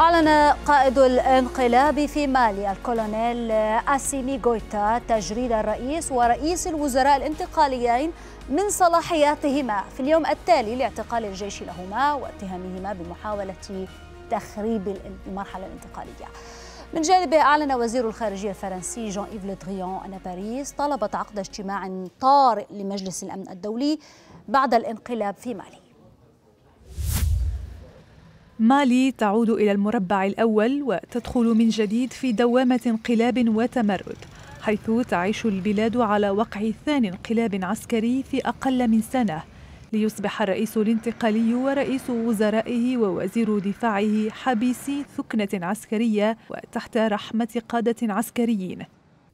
أعلن قائد الانقلاب في مالي الكولونيل أسيمي غويتا تجريد الرئيس ورئيس الوزراء الانتقاليين من صلاحياتهما في اليوم التالي لاعتقال الجيش لهما واتهامهما بمحاولة تخريب المرحلة الانتقالية من جانبه أعلن وزير الخارجية الفرنسي جون إيف لودريان أن باريس طلبت عقد اجتماع طارئ لمجلس الأمن الدولي بعد الانقلاب في مالي مالي تعود إلى المربع الأول وتدخل من جديد في دوامة انقلاب وتمرد حيث تعيش البلاد على وقع ثاني انقلاب عسكري في أقل من سنة ليصبح الرئيس الانتقالي ورئيس وزرائه ووزير دفاعه حبيسي ثكنة عسكرية وتحت رحمة قادة عسكريين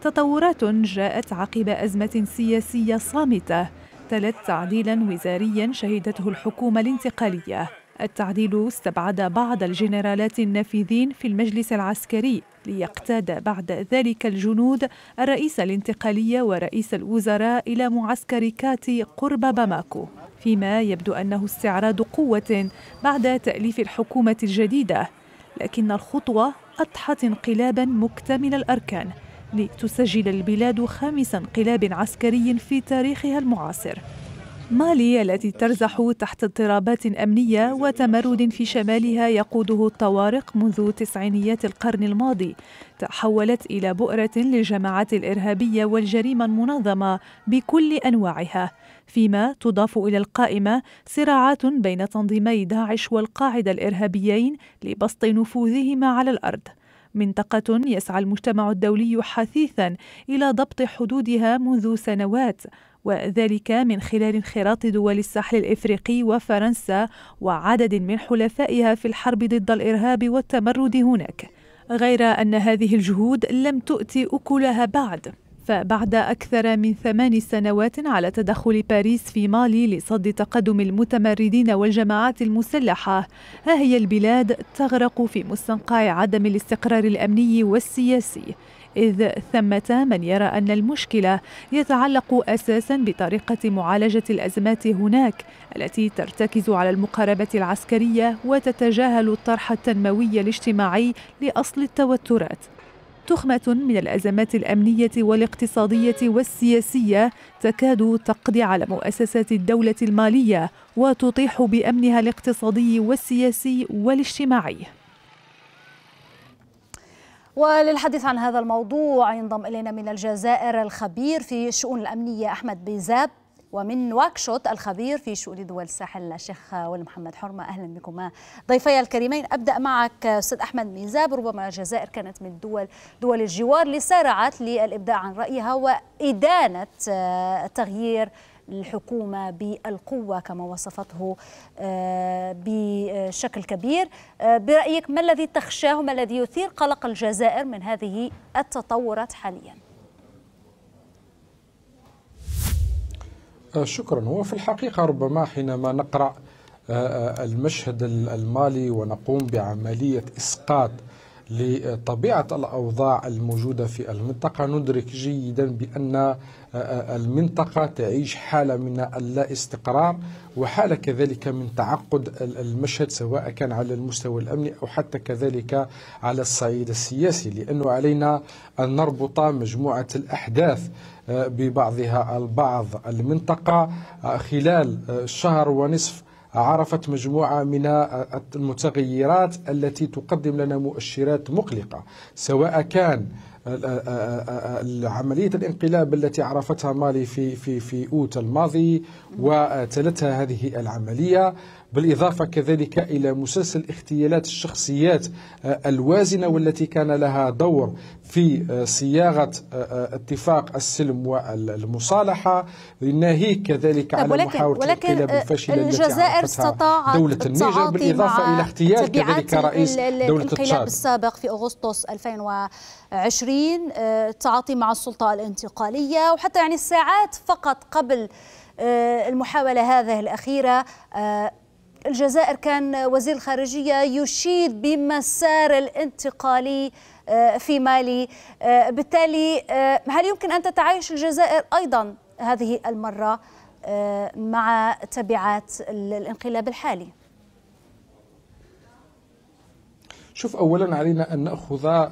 تطورات جاءت عقب أزمة سياسية صامتة تلت تعديلا وزاريا شهدته الحكومة الانتقالية التعديل استبعد بعض الجنرالات النافذين في المجلس العسكري ليقتاد بعد ذلك الجنود الرئيس الانتقالي ورئيس الوزراء إلى معسكر كاتي قرب باماكو فيما يبدو أنه استعراض قوة بعد تأليف الحكومة الجديدة لكن الخطوة أضحت انقلابا مكتمل الأركان لتسجل البلاد خامس انقلاب عسكري في تاريخها المعاصر مالي التي ترزح تحت اضطرابات أمنية وتمرد في شمالها يقوده الطوارق منذ تسعينيات القرن الماضي تحولت إلى بؤرة للجماعات الإرهابية والجريمة المنظمة بكل أنواعها فيما تضاف إلى القائمة صراعات بين تنظيمي داعش والقاعدة الإرهابيين لبسط نفوذهما على الأرض منطقة يسعى المجتمع الدولي حثيثا إلى ضبط حدودها منذ سنوات وذلك من خلال انخراط دول الساحل الإفريقي وفرنسا وعدد من حلفائها في الحرب ضد الإرهاب والتمرد هناك غير أن هذه الجهود لم تؤتي أكلها بعد فبعد أكثر من ثمان سنوات على تدخل باريس في مالي لصد تقدم المتمردين والجماعات المسلحة ها هي البلاد تغرق في مستنقع عدم الاستقرار الأمني والسياسي إذ ثمة من يرى أن المشكلة يتعلق أساسا بطريقة معالجة الأزمات هناك التي ترتكز على المقاربة العسكرية وتتجاهل الطرح التنموي الاجتماعي لأصل التوترات تخمة من الأزمات الأمنية والاقتصادية والسياسية تكاد تقضي على مؤسسات الدولة المالية وتطيح بأمنها الاقتصادي والسياسي والاجتماعي وللحديث عن هذا الموضوع ينضم إلينا من الجزائر الخبير في الشؤون الأمنية أحمد بيزاب ومن واكشوت الخبير في شؤون دول الساحل الشيخ والمحمد محمد حرمه اهلا بكما ضيفي الكريمين ابدا معك استاذ احمد ميزاب ربما الجزائر كانت من الدول دول الجوار اللي سارعت للابداع عن رايها وادانه آه، تغيير الحكومة بالقوة كما وصفته آه، بشكل كبير آه، برأيك ما الذي تخشاه ما الذي يثير قلق الجزائر من هذه التطورات حاليا آه، شكرا هو في الحقيقة ربما حينما نقرأ المشهد المالي ونقوم بعملية إسقاط لطبيعة الأوضاع الموجودة في المنطقة ندرك جيدا بأن آه، آه، المنطقة تعيش حالة من اللا استقرار وحالة كذلك من تعقد المشهد سواء كان على المستوى الأمني أو حتى كذلك على الصعيد السياسي لأنه علينا أن نربط مجموعة الأحداث آه، ببعضها البعض المنطقة خلال شهر ونصف عرفت مجموعة من المتغيرات التي تقدم لنا مؤشرات مقلقة سواء كان عملية الانقلاب التي عرفتها مالي في في في أوت الماضي وتلتها هذه العملية بالإضافة كذلك إلى مسلسل اغتيالات الشخصيات آه، الوازنة والتي كان لها دور في آه، صياغة آه، اتفاق السلم والمصالحة ناهيك كذلك على محاولة الانقلاب الفاشلة الجزائر استطاعت دولة النيجر بالإضافة إلى اغتيال كذلك رئيس دولة الانقلاب السابق في أغسطس 2020 التعاطي مع السلطة الانتقالية وحتى يعني الساعات فقط قبل المحاولة هذه الأخيرة الجزائر كان وزير الخارجية يشيد بمسار الانتقالي آه، في مالي آه، بالتالي آه، هل يمكن أن تتعايش الجزائر أيضا هذه المرة مع تبعات الانقلاب الحالي؟ شوف اولا علينا ان ناخذ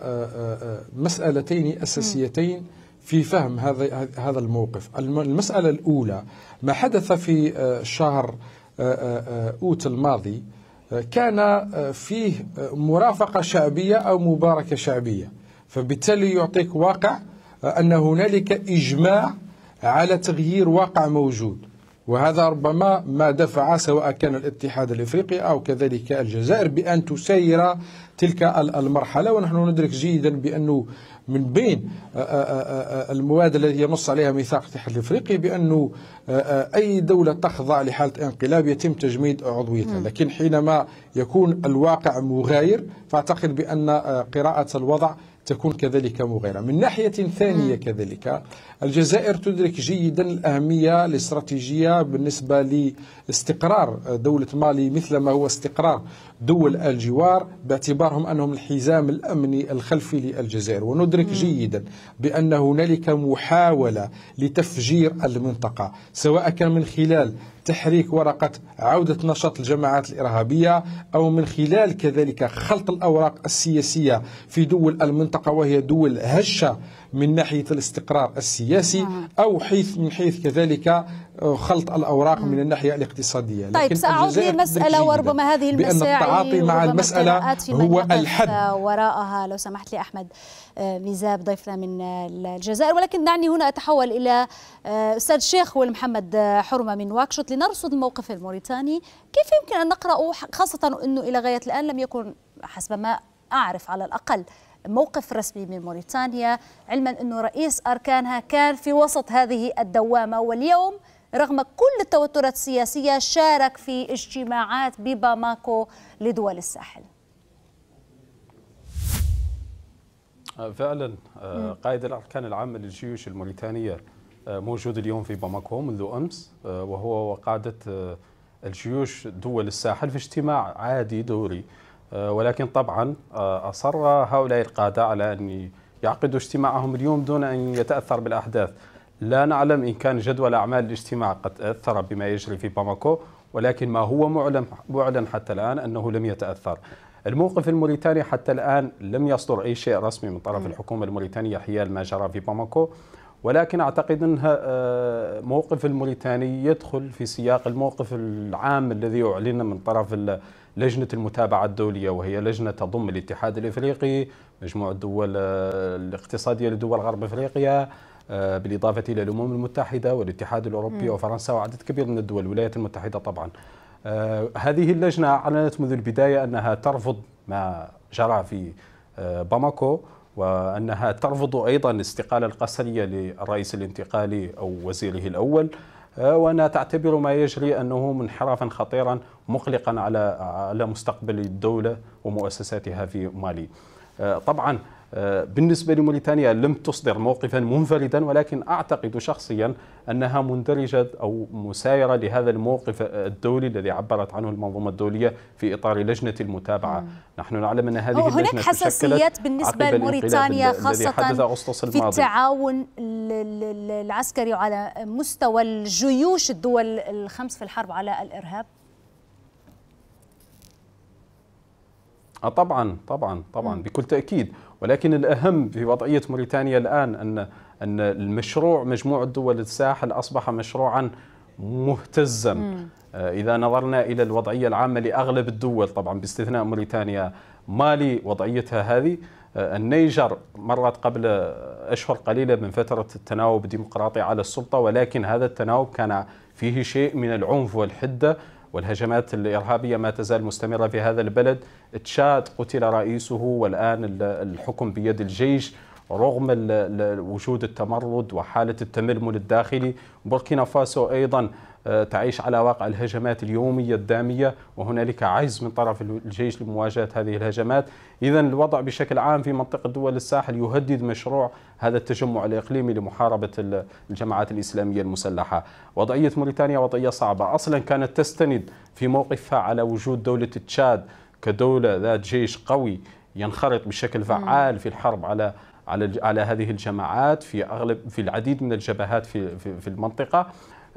مسالتين اساسيتين في فهم هذا هذا الموقف المساله الاولى ما حدث في شهر آه، آه، آه، أوت الماضي كان فيه مرافقة شعبية أو مباركة شعبية فبالتالي يعطيك واقع أن هنالك إجماع على تغيير واقع موجود وهذا ربما ما دفع سواء كان الاتحاد الافريقي او كذلك الجزائر بان تسير تلك المرحله ونحن ندرك جيدا بانه من بين آه، آه، آه، المواد التي ينص عليها ميثاق الاتحاد الافريقي بانه اي دوله تخضع لحاله انقلاب يتم تجميد عضويتها، نعم. لكن حينما يكون الواقع مغاير فاعتقد بان قراءه الوضع تكون كذلك مغيرة من ناحية ثانية كذلك الجزائر تدرك جيدا الأهمية الاستراتيجية بالنسبة لاستقرار دولة مالي مثل ما هو استقرار دول الجوار باعتبارهم أنهم الحزام الأمني الخلفي للجزائر وندرك جيدا بأن هنالك محاولة لتفجير المنطقة سواء كان من خلال تحريك ورقة عودة نشاط الجماعات الإرهابية أو من خلال كذلك خلط الأوراق السياسية في دول المنطقة وهي دول هشة من ناحية الاستقرار السياسي نعم. أو حيث من حيث كذلك خلط الاوراق من الناحيه الاقتصاديه طيب لكن ساعود لمساله وربما هذه المساعي التعاطي مع المساله هو الحد وراءها لو سمحت لي احمد آه، ميزاب ضيفنا من آه، الجزائر ولكن دعني هنا اتحول الى آه، استاذ شيخ والمحمد حرمه من واكشوت لنرصد الموقف الموريتاني كيف يمكن ان نقرا خاصه انه الى غايه الان لم يكن حسب ما اعرف على الاقل موقف رسمي من موريتانيا علما انه رئيس اركانها كان في وسط هذه الدوامه واليوم رغم كل التوترات السياسية شارك في اجتماعات بباماكو لدول الساحل آه، فعلا آه، قائد الأركان العام للجيوش الموريتانية آه، موجود اليوم في باماكو منذ أمس وهو وقادة الجيوش دول الساحل في اجتماع عادي دوري ولكن طبعا أصر هؤلاء القادة على أن يعقدوا اجتماعهم اليوم دون أن يتأثر بالأحداث لا نعلم إن كان جدول أعمال الاجتماع قد تأثر بما يجري في باماكو ولكن ما هو معلن, معلن حتى الآن أنه لم يتأثر الموقف الموريتاني حتى الآن لم يصدر أي شيء رسمي من طرف الحكومة الموريتانية حيال ما جرى في باماكو ولكن أعتقد أنها آه، موقف الموريتاني يدخل في سياق الموقف العام الذي أعلن من طرف لجنة المتابعة الدولية وهي لجنة تضم الاتحاد الإفريقي مجموعة الدول آه، الاقتصادية لدول غرب أفريقيا آه، بالإضافة إلى الأمم المتحدة والاتحاد الأوروبي وفرنسا وعدد كبير من الدول الولايات المتحدة طبعا آه، هذه اللجنة أعلنت منذ البداية أنها ترفض ما جرى في آه، باماكو وأنها ترفض أيضا الاستقالة القسرية للرئيس الانتقالي أو وزيره الأول وأنها تعتبر ما يجري أنه منحرفا خطيرا مقلقا على على مستقبل الدولة ومؤسساتها في مالي طبعا بالنسبة لموريتانيا لم تصدر موقفا منفردا ولكن أعتقد شخصيا أنها مندرجة أو مسايرة لهذا الموقف الدولي الذي عبرت عنه المنظومة الدولية في إطار لجنة المتابعة مم. نحن نعلم أن هذه اللجنة هناك حساسيات بالنسبة لموريتانيا خاصة أغسطس الماضي. في التعاون العسكري على مستوى الجيوش الدول الخمس في الحرب على الإرهاب آه طبعا طبعا طبعا بكل تاكيد ولكن الاهم في وضعيه موريتانيا الان ان ان المشروع مجموعه دول الساحل اصبح مشروعا مهتزا آه، إذا نظرنا إلى الوضعية العامة لأغلب الدول طبعا باستثناء موريتانيا مالي وضعيتها هذه آه، النيجر مرت قبل أشهر قليلة من فترة التناوب الديمقراطي على السلطة ولكن هذا التناوب كان فيه شيء من العنف والحدة والهجمات الإرهابية ما تزال مستمرة في هذا البلد تشاد قتل رئيسه والآن الحكم بيد الجيش رغم وجود التمرد وحالة التململ الداخلي بوركينا فاسو أيضا آه، تعيش على واقع الهجمات اليومية الدامية وهنالك عجز من طرف الجيش لمواجهة هذه الهجمات إذا الوضع بشكل عام في منطقة دول الساحل يهدد مشروع هذا التجمع الإقليمي لمحاربة الجماعات الإسلامية المسلحة وضعية موريتانيا وضعية صعبة أصلا كانت تستند في موقفها على وجود دولة تشاد كدولة ذات جيش قوي ينخرط بشكل فعال في الحرب على على على هذه الجماعات في اغلب في العديد من الجبهات في في, في المنطقه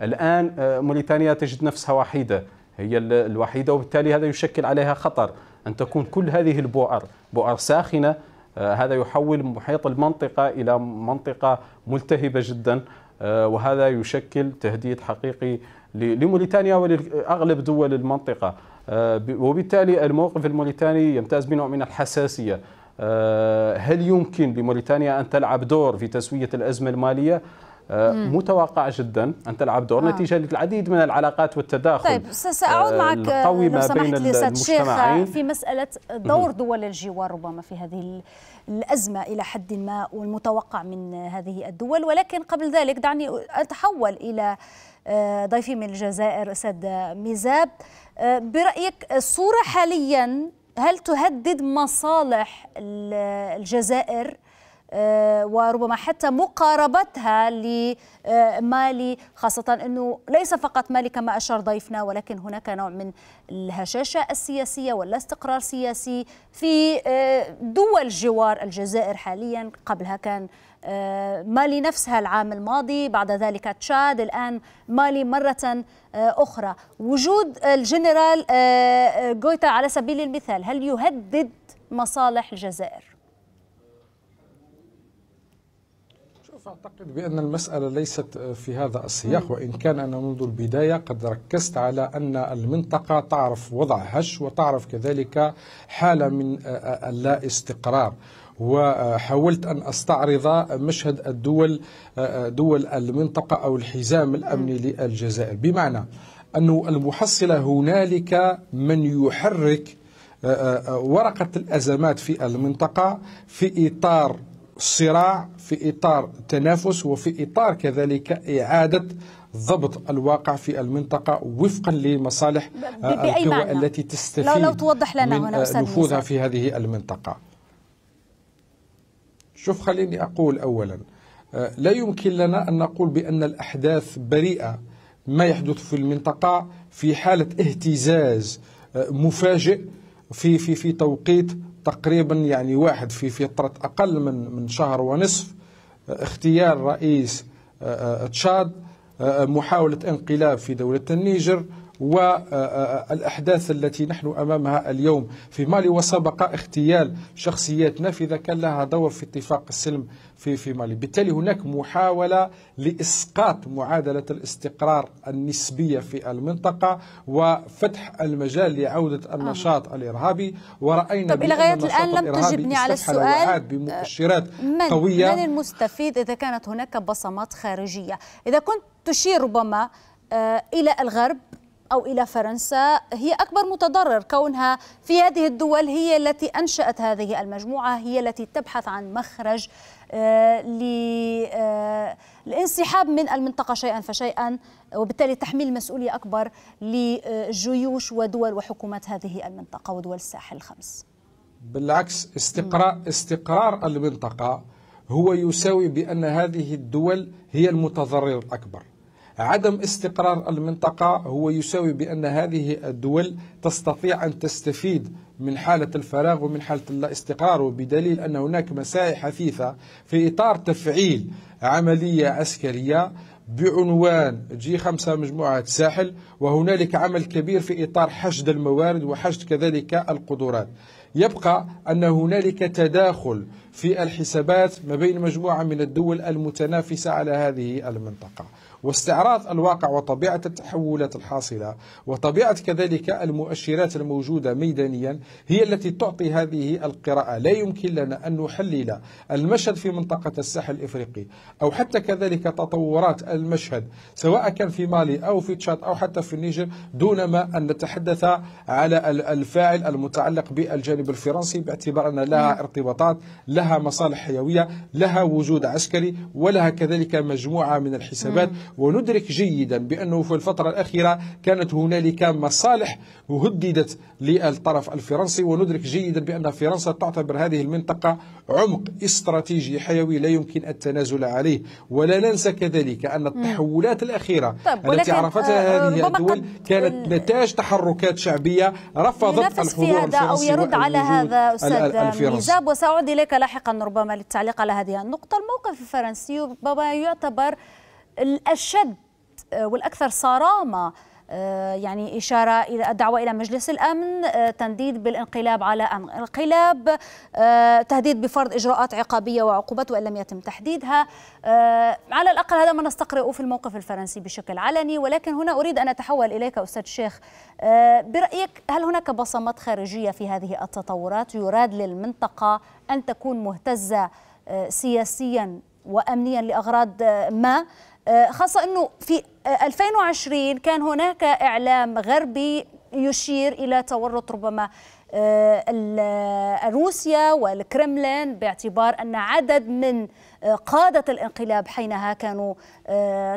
الآن آه، موريتانيا تجد نفسها وحيدة هي الوحيدة وبالتالي هذا يشكل عليها خطر أن تكون كل هذه البؤر بؤر ساخنة آه، هذا يحول محيط المنطقة إلى منطقة ملتهبة جدا آه، وهذا يشكل تهديد حقيقي لموريتانيا ولأغلب دول المنطقة وبالتالي الموقف الموريتاني يمتاز بنوع من الحساسية هل يمكن لموريتانيا أن تلعب دور في تسوية الأزمة المالية؟ متوقع جدا ان تلعب دور آه. نتيجه للعديد من العلاقات والتداخل طيب ساعود آه، معك لو آه، ما بين المجتمعين في مساله دور دول الجوار ربما في هذه الازمه الى حد ما والمتوقع من هذه الدول ولكن قبل ذلك دعني اتحول الى آه، ضيفي من الجزائر اسد ميزاب برايك الصوره حاليا هل تهدد مصالح الجزائر آه، وربما حتى مقاربتها لمالي خاصة أنه ليس فقط مالي كما أشار ضيفنا ولكن هناك نوع من الهشاشة السياسية والاستقرار السياسي في آه، دول جوار الجزائر حاليا قبلها كان آه، مالي نفسها العام الماضي بعد ذلك تشاد الآن مالي مرة أخرى وجود الجنرال جويتا على سبيل المثال هل يهدد مصالح الجزائر؟ أعتقد بأن المسألة ليست في هذا السياق وإن كان أنا منذ البداية قد ركزت على أن المنطقة تعرف وضع هش وتعرف كذلك حالة من اللا استقرار وحاولت أن أستعرض مشهد الدول دول المنطقة أو الحزام الأمني للجزائر بمعنى أن المحصلة هنالك من يحرك آه، آه، آه، ورقة الأزمات في المنطقة في إطار الصراع في إطار تنافس وفي إطار كذلك إعادة ضبط الواقع في المنطقة وفقا لمصالح آه، القوى التي تستفيد لو, لو توضح لنا من آه، نفوذها في هذه المنطقة شوف خليني أقول أولا آه، لا يمكن لنا أن نقول بأن الأحداث بريئة ما يحدث في المنطقة في حالة اهتزاز مفاجئ في في في توقيت تقريبا يعني واحد في فترة أقل من من شهر ونصف اختيار رئيس آه، آه، تشاد آه، محاولة انقلاب في دولة النيجر والأحداث آه، آه، التي نحن أمامها اليوم في مالي وسبق اغتيال شخصيات نافذة كان لها دور في اتفاق السلم في في مالي بالتالي هناك محاولة لإسقاط معادلة الاستقرار النسبية في المنطقة وفتح المجال لعودة آه. النشاط آه. الإرهابي ورأينا طب إلى غاية الآن لم تجبني على السؤال بمؤشرات من قوية من المستفيد إذا كانت هناك بصمات خارجية إذا كنت تشير ربما إلى الغرب أو إلى فرنسا هي أكبر متضرر كونها في هذه الدول هي التي أنشأت هذه المجموعة هي التي تبحث عن مخرج آه، للانسحاب آه، من المنطقة شيئا فشيئا وبالتالي تحميل مسؤولية أكبر لجيوش ودول وحكومات هذه المنطقة ودول الساحل الخمس بالعكس استقرار, استقرار المنطقة هو يساوي بأن هذه الدول هي المتضرر الأكبر عدم استقرار المنطقة هو يساوي بأن هذه الدول تستطيع أن تستفيد من حالة الفراغ ومن حالة اللا استقرار وبدليل أن هناك مساعي حثيثة في إطار تفعيل عملية عسكرية بعنوان جي خمسة مجموعة ساحل وهنالك عمل كبير في إطار حشد الموارد وحشد كذلك القدرات يبقى أن هنالك تداخل في الحسابات ما بين مجموعة من الدول المتنافسة على هذه المنطقة واستعراض الواقع وطبيعة التحولات الحاصلة وطبيعة كذلك المؤشرات الموجودة ميدانيا هي التي تعطي هذه القراءة لا يمكن لنا أن نحلل المشهد في منطقة الساحل الإفريقي أو حتى كذلك تطورات المشهد سواء كان في مالي أو في تشاد أو حتى في النيجر دون ما أن نتحدث على الفاعل المتعلق بالجانب الفرنسي باعتبار أن لها نعم. ارتباطات لها مصالح حيوية لها وجود عسكري ولها كذلك مجموعة من الحسابات نعم. وندرك جيدا بأنه في الفترة الأخيرة كانت هنالك مصالح هددت للطرف الفرنسي وندرك جيدا بأن فرنسا تعتبر هذه المنطقة عمق استراتيجي حيوي لا يمكن التنازل عليه ولا ننسى كذلك أن التحولات الأخيرة طيب التي عرفتها آه، هذه الدول كانت نتاج تحركات شعبية رفضت الحضور في هذا أو يرد على هذا أستاذ ميزاب وسأعود إليك لاحقا ربما للتعليق على هذه النقطة الموقف الفرنسي ربما يعتبر الأشد آه، والأكثر صرامة آه، يعني إشارة إلى الدعوة إلى مجلس الأمن آه، تنديد بالانقلاب على انقلاب تهديد بفرض إجراءات عقابية وعقوبات وإن لم يتم تحديدها على الأقل هذا ما نستقرئه في الموقف الفرنسي بشكل علني ولكن هنا أريد أن أتحول إليك أستاذ الشيخ برأيك هل هناك بصمات خارجية في هذه التطورات يراد للمنطقة أن تكون مهتزة سياسيا وأمنيا لأغراض ما آه، خاصة أنه في 2020 آه، كان هناك إعلام غربي يشير إلى تورط ربما آه، روسيا والكرملين باعتبار أن عدد من قادة الانقلاب حينها كانوا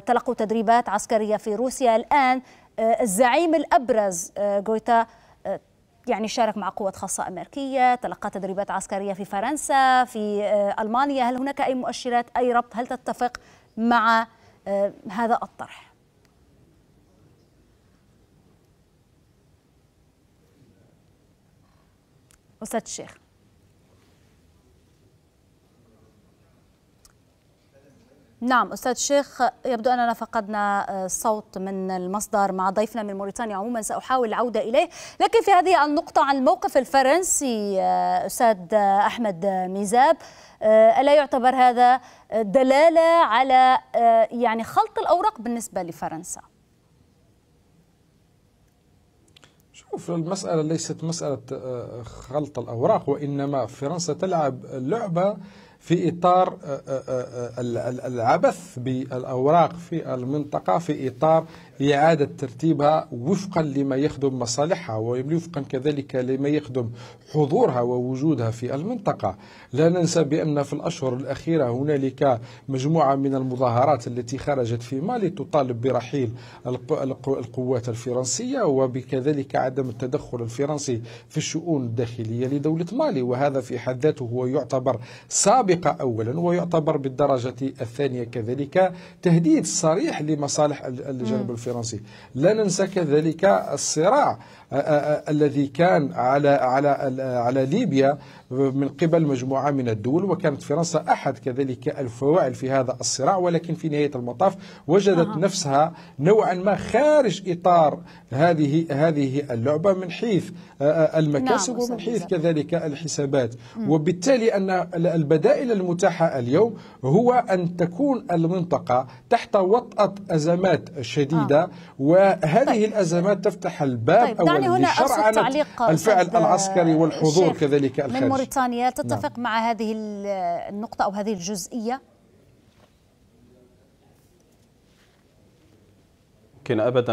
تلقوا تدريبات عسكرية في روسيا الآن الزعيم الأبرز جويتا يعني شارك مع قوات خاصة أمريكية تلقى تدريبات عسكرية في فرنسا في ألمانيا هل هناك أي مؤشرات أي ربط هل تتفق مع آه، هذا الطرح أستاذ الشيخ نعم أستاذ شيخ يبدو أننا فقدنا الصوت آه، من المصدر مع ضيفنا من موريتانيا عموما سأحاول العودة إليه لكن في هذه النقطة عن الموقف الفرنسي آه، أستاذ آه، أحمد ميزاب ألا يعتبر هذا دلالة على يعني خلط الأوراق بالنسبة لفرنسا؟ شوف المسألة ليست مسألة خلط الأوراق وإنما فرنسا تلعب لعبة في إطار آه، آه، آه، العبث بالأوراق في المنطقة في إطار إعادة ترتيبها وفقا لما يخدم مصالحها ووفقا كذلك لما يخدم حضورها ووجودها في المنطقة لا ننسى بأن في الأشهر الأخيرة هنالك مجموعة من المظاهرات التي خرجت في مالي تطالب برحيل القوات الفرنسية وبكذلك عدم التدخل الفرنسي في الشؤون الداخلية لدولة مالي وهذا في حد ذاته هو يعتبر سابق السابقة أولا ويعتبر بالدرجة الثانية كذلك تهديد صريح لمصالح الجانب الفرنسي لا ننسى كذلك الصراع الذي كان على على على ليبيا من قبل مجموعة من الدول وكانت فرنسا أحد كذلك الفواعل في هذا الصراع ولكن في نهاية المطاف وجدت آه. نفسها نوعا ما خارج إطار هذه هذه اللعبة من حيث المكاسب نعم ومن حيث كذلك الحسابات م. وبالتالي أن البدائل المتاحة اليوم هو أن تكون المنطقة تحت وطأة أزمات شديدة آه. وهذه طيب. الأزمات تفتح الباب طيب. يعني هنا أرسل تعليق الفعل العسكري والحضور كذلك الخارج. من موريتانيا نعم. تتفق نعم. مع هذه النقطة أو هذه الجزئية يمكن ابدا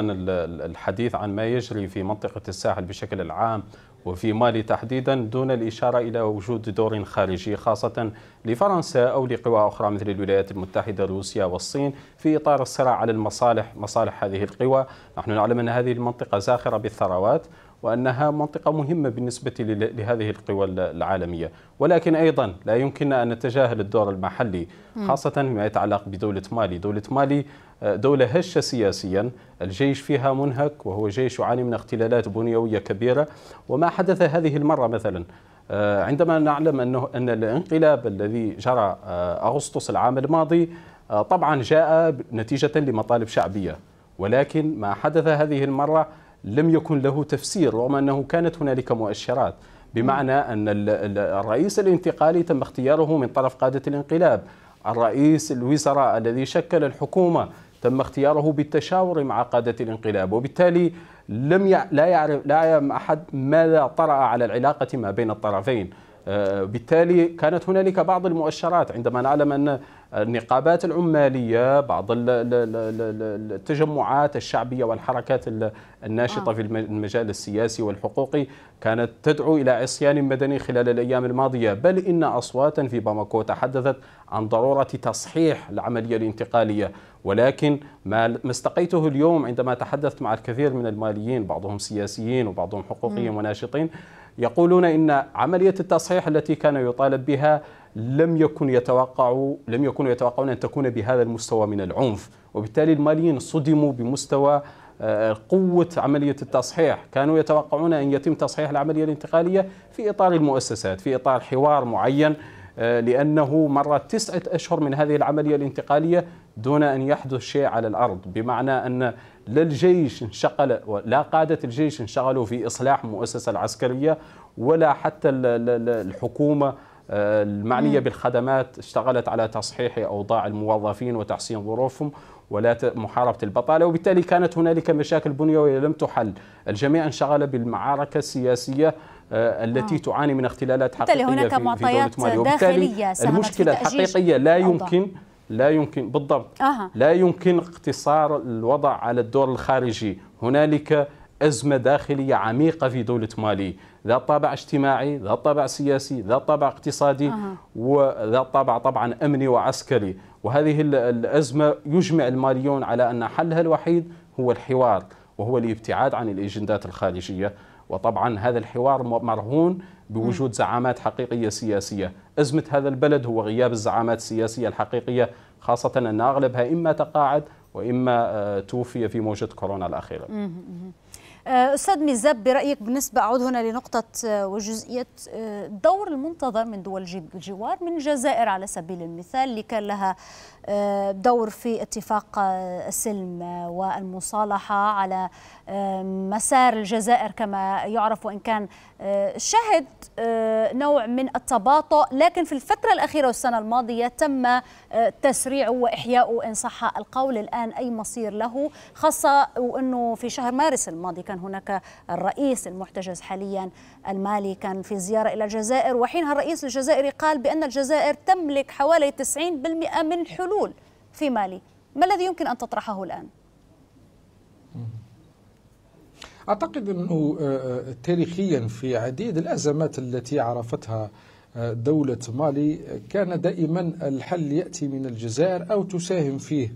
الحديث عن ما يجري في منطقه الساحل بشكل عام وفي مالي تحديدا دون الإشارة إلى وجود دور خارجي خاصة لفرنسا أو لقوى أخرى مثل الولايات المتحدة روسيا والصين في إطار الصراع على المصالح مصالح هذه القوى نحن نعلم أن هذه المنطقة زاخرة بالثروات وأنها منطقة مهمة بالنسبة لهذه القوى العالمية ولكن أيضا لا يمكن أن نتجاهل الدور المحلي خاصة ما يتعلق بدولة مالي دولة مالي آه، دولة هشة سياسيا الجيش فيها منهك وهو جيش يعاني من اختلالات بنيوية كبيرة وما حدث هذه المرة مثلا آه، عندما نعلم أنه أن الانقلاب الذي جرى آه، أغسطس العام الماضي طبعا جاء نتيجة لمطالب شعبية ولكن ما حدث هذه المرة لم يكن له تفسير رغم أنه كانت هنالك مؤشرات بمعنى أن الرئيس الانتقالي تم اختياره من طرف قادة الانقلاب الرئيس الوزراء الذي شكل الحكومة تم اختياره بالتشاور مع قادة الانقلاب وبالتالي لم يع... لا يعرف لا يعلم أحد ماذا طرأ على العلاقة ما بين الطرفين آه، بالتالي كانت هنالك بعض المؤشرات عندما نعلم أن النقابات العمالية بعض التجمعات الشعبية والحركات الناشطة في المجال السياسي والحقوقي كانت تدعو إلى عصيان مدني خلال الأيام الماضية بل إن أصواتا في باماكو تحدثت عن ضرورة تصحيح العملية الانتقالية ولكن ما استقيته اليوم عندما تحدثت مع الكثير من الماليين بعضهم سياسيين وبعضهم حقوقيين وناشطين يقولون إن عملية التصحيح التي كان يطالب بها لم يكن يتوقعوا لم يكونوا يتوقعون ان تكون بهذا المستوى من العنف وبالتالي الماليين صدموا بمستوى آه، قوة عملية التصحيح كانوا يتوقعون أن يتم تصحيح العملية الانتقالية في إطار المؤسسات في إطار حوار معين آه، لأنه مرت تسعة أشهر من هذه العملية الانتقالية دون أن يحدث شيء على الأرض بمعنى أن لا الجيش انشغل لا قادة الجيش انشغلوا في إصلاح المؤسسة العسكرية ولا حتى الحكومة آه، المعنية بالخدمات اشتغلت على تصحيح أوضاع الموظفين وتحسين ظروفهم ولا محاربة البطالة وبالتالي كانت هنالك مشاكل بنيوية لم تحل الجميع انشغل بالمعركة السياسية آه، التي آه. تعاني من اختلالات حقيقية هناك في, معطيات في دولة مالية وبالتالي المشكلة الحقيقية لا يمكن لا يمكن بالضبط آه. لا يمكن اقتصار الوضع على الدور الخارجي هنالك أزمة داخلية عميقة في دولة مالي ذات طابع اجتماعي ذات طابع سياسي ذات طابع اقتصادي أه. وذات طابع طبعا أمني وعسكري وهذه الأزمة يجمع الماليون على أن حلها الوحيد هو الحوار وهو الابتعاد عن الإجندات الخارجية وطبعا هذا الحوار مرهون بوجود زعامات حقيقية سياسية أزمة هذا البلد هو غياب الزعامات السياسية الحقيقية خاصة أن أغلبها إما تقاعد وإما آه، توفي في موجة كورونا الأخيرة آه، استاذ ميزاب برايك بالنسبه اعود هنا لنقطه آه، وجزئيه الدور آه، المنتظر من دول الجوار من الجزائر على سبيل المثال اللي كان لها دور في اتفاق السلم والمصالحه على مسار الجزائر كما يعرف وان كان آه، شهد آه، نوع من التباطؤ لكن في الفترة الأخيرة والسنة الماضية تم آه، تسريعه وإحياؤه إن صح القول الآن أي مصير له خاصة وأنه في شهر مارس الماضي كان هناك الرئيس المحتجز حاليا المالي كان في زيارة إلى الجزائر وحينها الرئيس الجزائري قال بأن الجزائر تملك حوالي 90% من حلول في مالي ما الذي يمكن أن تطرحه الآن؟ أعتقد أنه آه، آه، تاريخيا في عديد الأزمات التي عرفتها آه، دولة مالي كان دائما الحل يأتي من الجزائر أو تساهم فيه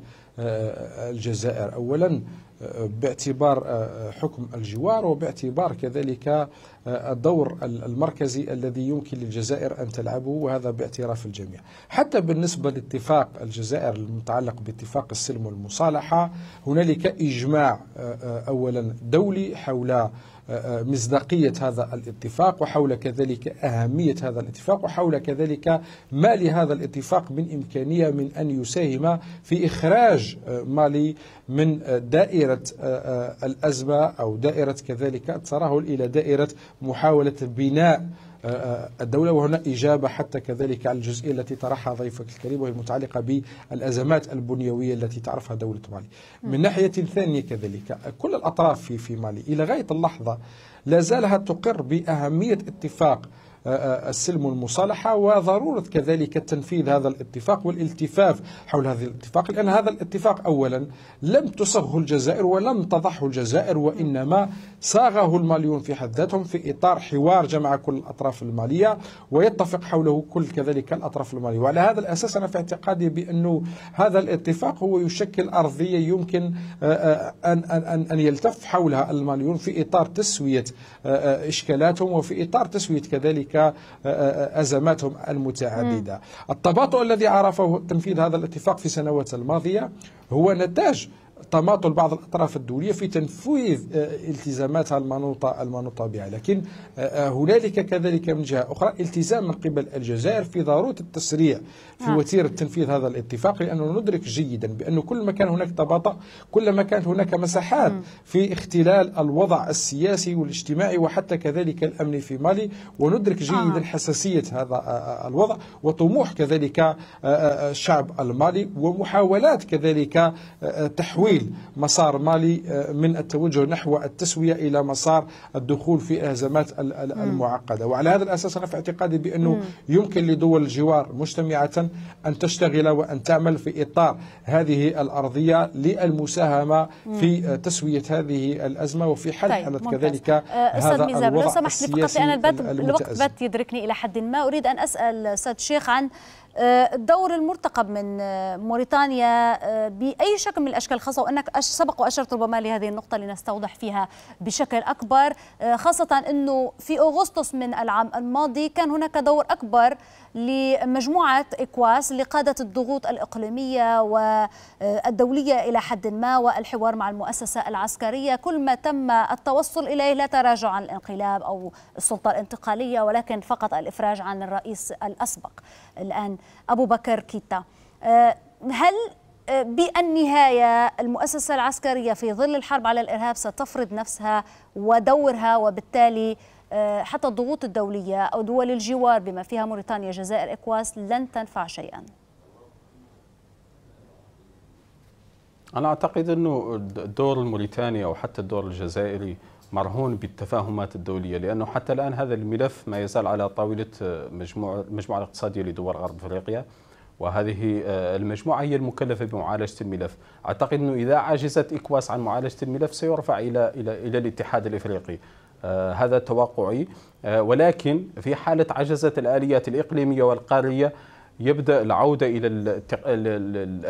الجزائر أولا باعتبار آه، حكم الجوار وباعتبار كذلك آه، الدور المركزي الذي يمكن للجزائر أن تلعبه وهذا باعتراف الجميع حتى بالنسبة لاتفاق الجزائر المتعلق باتفاق السلم والمصالحة هنالك إجماع آه، أولا دولي حول مصداقية هذا الاتفاق وحول كذلك أهمية هذا الاتفاق وحول كذلك ما لهذا الاتفاق من إمكانية من أن يساهم في إخراج مالي من دائرة آه، آه، الأزمة أو دائرة كذلك الترهل إلى دائرة محاولة بناء الدولة وهنا إجابة حتى كذلك على الجزئية التي طرحها ضيفك الكريم وهي متعلقة بالأزمات البنيوية التي تعرفها دولة مالي من ناحية ثانية كذلك كل الأطراف في, في مالي إلى غاية اللحظة لا زالها تقر بأهمية اتفاق السلم والمصالحة وضرورة كذلك تنفيذ هذا الاتفاق والالتفاف حول هذا الاتفاق لأن هذا الاتفاق أولا لم تصغه الجزائر ولم تضحه الجزائر وإنما صاغه الماليون في حد ذاتهم في إطار حوار جمع كل الأطراف المالية ويتفق حوله كل كذلك الأطراف المالية وعلى هذا الأساس أنا في اعتقادي بأنه هذا الاتفاق هو يشكل أرضية يمكن آه، آه، أن, أن, أن يلتف حولها الماليون في إطار تسوية آه، إشكالاتهم وفي إطار تسوية كذلك تلك آه، آه، أزماتهم المتعددة التباطؤ الذي عرفه تنفيذ هذا الاتفاق في السنوات الماضية هو نتاج تماطل بعض الأطراف الدولية في تنفيذ آه، التزاماتها المنوطة المنوطة بها لكن آه، آه، هنالك كذلك من جهة أخرى التزام من قبل الجزائر في ضرورة التسريع في نعم. وتيرة تنفيذ هذا الاتفاق لأنه ندرك جيدا بأنه كل ما كان هناك تباطا كل ما كانت هناك مساحات في اختلال الوضع السياسي والاجتماعي وحتى كذلك الأمني في مالي وندرك جيدا حساسية هذا الوضع وطموح كذلك الشعب المالي ومحاولات كذلك تحويل تحويل مسار مالي آه، من التوجه نحو التسوية إلى مسار الدخول في الأزمات المعقدة وعلى هذا الأساس أنا في اعتقادي بأنه يمكن لدول الجوار مجتمعة أن تشتغل وأن تعمل في إطار هذه الأرضية للمساهمة في آه، تسوية هذه الأزمة وفي حل طيب حالة كذلك آه، هذا الوضع لو سمحت لي فقط لأن الوقت بات يدركني إلى حد ما أريد أن أسأل أستاذ شيخ عن آه، الدور المرتقب من آه، موريتانيا آه، باي شكل من الاشكال خاصه وانك سبق واشرت ربما لهذه النقطه لنستوضح فيها بشكل اكبر خاصه انه في اغسطس من العام الماضي كان هناك دور اكبر لمجموعه اكواس لقاده الضغوط الاقليميه والدوليه الى حد ما والحوار مع المؤسسه العسكريه كل ما تم التوصل اليه لا تراجع عن الانقلاب او السلطه الانتقاليه ولكن فقط الافراج عن الرئيس الاسبق الان أبو بكر كيتا آه، هل آه، بالنهاية المؤسسة العسكرية في ظل الحرب على الإرهاب ستفرض نفسها ودورها وبالتالي آه، حتى الضغوط الدولية أو دول الجوار بما فيها موريتانيا جزائر إكواس لن تنفع شيئا أنا أعتقد أنه الدور الموريتاني أو حتى الدور الجزائري مرهون بالتفاهمات الدوليه لانه حتى الان هذا الملف ما يزال على طاوله آه، مجموعه المجموعه الاقتصاديه لدول غرب افريقيا وهذه آه، المجموعه هي المكلفه بمعالجه الملف، اعتقد انه اذا عجزت اكواس عن معالجه الملف سيرفع الى الى الى الاتحاد الافريقي. آه، هذا توقعي ولكن في حاله عجزت الاليات الاقليميه والقاريه يبدا العوده الى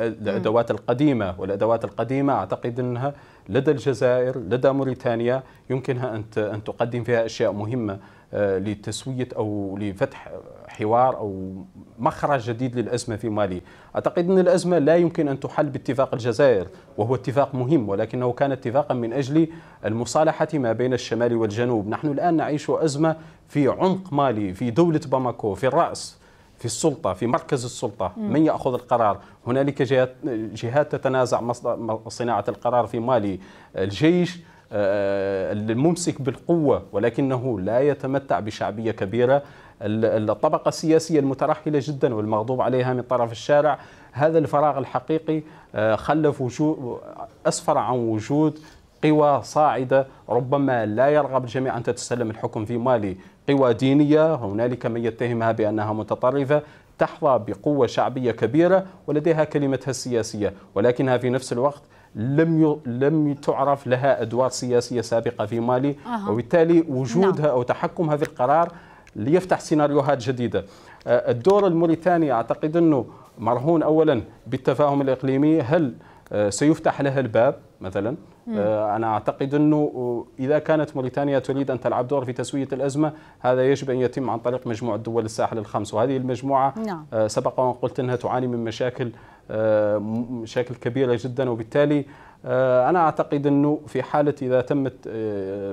الادوات القديمه والادوات القديمه اعتقد انها لدى الجزائر لدى موريتانيا يمكنها أن أن تقدم فيها أشياء مهمة آه، لتسوية أو لفتح حوار أو مخرج جديد للأزمة في مالي أعتقد أن الأزمة لا يمكن أن تحل باتفاق الجزائر وهو اتفاق مهم ولكنه كان اتفاقا من أجل المصالحة ما بين الشمال والجنوب نحن الآن نعيش أزمة في عمق مالي في دولة باماكو في الرأس في السلطة في مركز السلطة من يأخذ القرار هنالك جهات, جهات تتنازع مصدر صناعة القرار في مالي الجيش آه، الممسك بالقوة ولكنه لا يتمتع بشعبية كبيرة الطبقة السياسية المترهلة جدا والمغضوب عليها من طرف الشارع هذا الفراغ الحقيقي آه، خلف وجود أسفر عن وجود قوى صاعدة ربما لا يرغب الجميع أن تتسلم الحكم في مالي قوى دينية هنالك من يتهمها بأنها متطرفة تحظى بقوة شعبية كبيرة ولديها كلمتها السياسية ولكنها في نفس الوقت لم ي... لم تعرف لها ادوار سياسيه سابقه في مالي أه. وبالتالي وجودها نعم. او تحكمها في القرار ليفتح سيناريوهات جديده الدور الموريتاني اعتقد انه مرهون اولا بالتفاهم الاقليمي هل سيفتح لها الباب مثلا آه، أنا أعتقد أنه إذا كانت موريتانيا تريد أن تلعب دور في تسوية الأزمة هذا يجب أن يتم عن طريق مجموعة دول الساحل الخمس وهذه المجموعة نعم. آه، سبق وأن قلت أنها تعاني من مشاكل آه، مشاكل كبيرة جدا وبالتالي أنا أعتقد أنه في حالة إذا تمت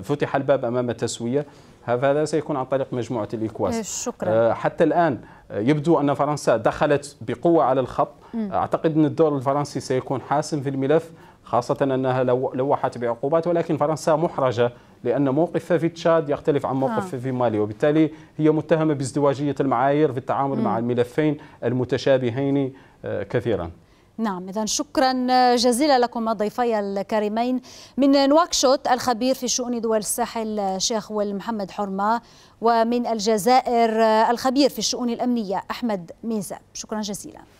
فتح الباب أمام التسوية هذا سيكون عن طريق مجموعة الإكواس إيه، شكرا. حتى الآن يبدو أن فرنسا دخلت بقوة على الخط م. أعتقد أن الدور الفرنسي سيكون حاسم في الملف خاصة أنها لوحت بعقوبات ولكن فرنسا محرجة لأن موقفها في تشاد يختلف عن موقفها آه. في مالي وبالتالي هي متهمة بازدواجية المعايير في التعامل م. مع الملفين المتشابهين آه، كثيرا نعم إذا شكرا جزيلا لكم ضيفي الكريمين من نواكشوت الخبير في شؤون دول الساحل شيخ ول محمد حرمة ومن الجزائر الخبير في الشؤون الأمنية أحمد ميزاب شكرا جزيلا